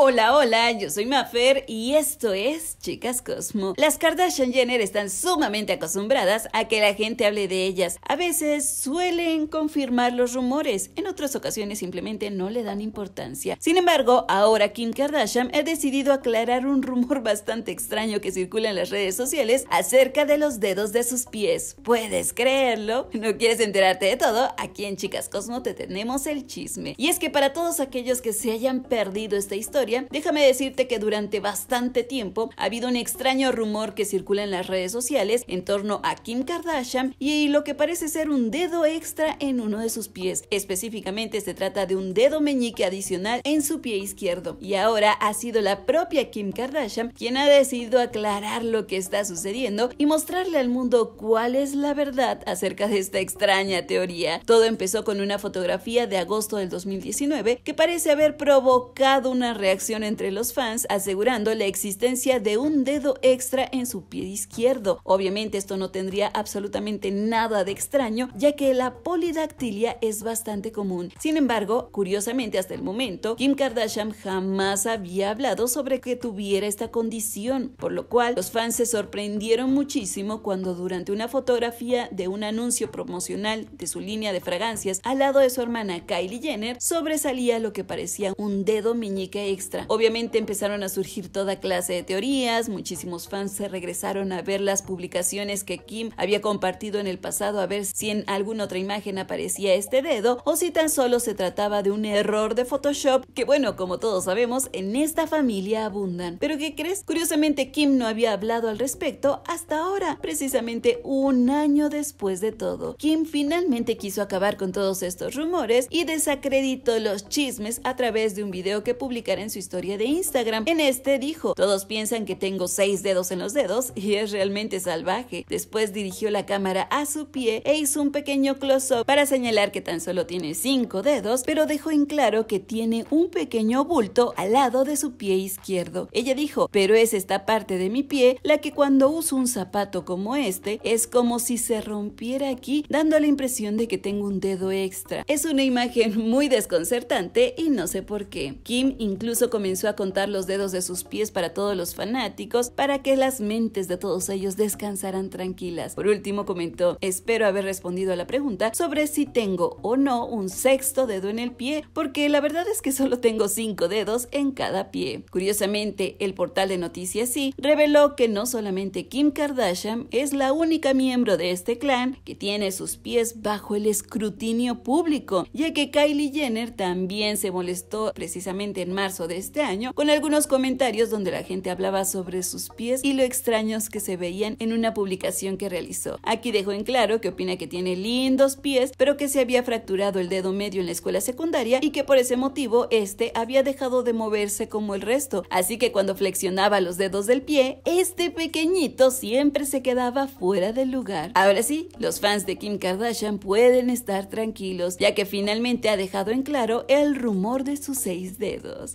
Hola, hola, yo soy Mafer y esto es Chicas Cosmo. Las Kardashian Jenner están sumamente acostumbradas a que la gente hable de ellas. A veces suelen confirmar los rumores, en otras ocasiones simplemente no le dan importancia. Sin embargo, ahora Kim Kardashian ha decidido aclarar un rumor bastante extraño que circula en las redes sociales acerca de los dedos de sus pies. ¿Puedes creerlo? ¿No quieres enterarte de todo? Aquí en Chicas Cosmo te tenemos el chisme. Y es que para todos aquellos que se hayan perdido esta historia, déjame decirte que durante bastante tiempo ha habido un extraño rumor que circula en las redes sociales en torno a Kim Kardashian y lo que parece ser un dedo extra en uno de sus pies. Específicamente se trata de un dedo meñique adicional en su pie izquierdo. Y ahora ha sido la propia Kim Kardashian quien ha decidido aclarar lo que está sucediendo y mostrarle al mundo cuál es la verdad acerca de esta extraña teoría. Todo empezó con una fotografía de agosto del 2019 que parece haber provocado una reacción entre los fans asegurando la existencia de un dedo extra en su pie izquierdo. Obviamente esto no tendría absolutamente nada de extraño ya que la polidactilia es bastante común. Sin embargo, curiosamente hasta el momento, Kim Kardashian jamás había hablado sobre que tuviera esta condición, por lo cual los fans se sorprendieron muchísimo cuando durante una fotografía de un anuncio promocional de su línea de fragancias al lado de su hermana Kylie Jenner sobresalía lo que parecía un dedo meñique extra Obviamente empezaron a surgir toda clase de teorías, muchísimos fans se regresaron a ver las publicaciones que Kim había compartido en el pasado a ver si en alguna otra imagen aparecía este dedo o si tan solo se trataba de un error de Photoshop que bueno, como todos sabemos, en esta familia abundan. Pero ¿qué crees? Curiosamente Kim no había hablado al respecto hasta ahora, precisamente un año después de todo. Kim finalmente quiso acabar con todos estos rumores y desacreditó los chismes a través de un video que publicara en su historia de Instagram. En este dijo, todos piensan que tengo seis dedos en los dedos y es realmente salvaje. Después dirigió la cámara a su pie e hizo un pequeño close-up para señalar que tan solo tiene cinco dedos, pero dejó en claro que tiene un pequeño bulto al lado de su pie izquierdo. Ella dijo, pero es esta parte de mi pie la que cuando uso un zapato como este es como si se rompiera aquí, dando la impresión de que tengo un dedo extra. Es una imagen muy desconcertante y no sé por qué. Kim incluso comenzó a contar los dedos de sus pies para todos los fanáticos para que las mentes de todos ellos descansaran tranquilas. Por último comentó, espero haber respondido a la pregunta sobre si tengo o no un sexto dedo en el pie, porque la verdad es que solo tengo cinco dedos en cada pie. Curiosamente, el portal de noticias sí reveló que no solamente Kim Kardashian es la única miembro de este clan que tiene sus pies bajo el escrutinio público, ya que Kylie Jenner también se molestó precisamente en marzo de este año, con algunos comentarios donde la gente hablaba sobre sus pies y lo extraños que se veían en una publicación que realizó. Aquí dejó en claro que opina que tiene lindos pies, pero que se había fracturado el dedo medio en la escuela secundaria y que por ese motivo este había dejado de moverse como el resto, así que cuando flexionaba los dedos del pie, este pequeñito siempre se quedaba fuera del lugar. Ahora sí, los fans de Kim Kardashian pueden estar tranquilos, ya que finalmente ha dejado en claro el rumor de sus seis dedos.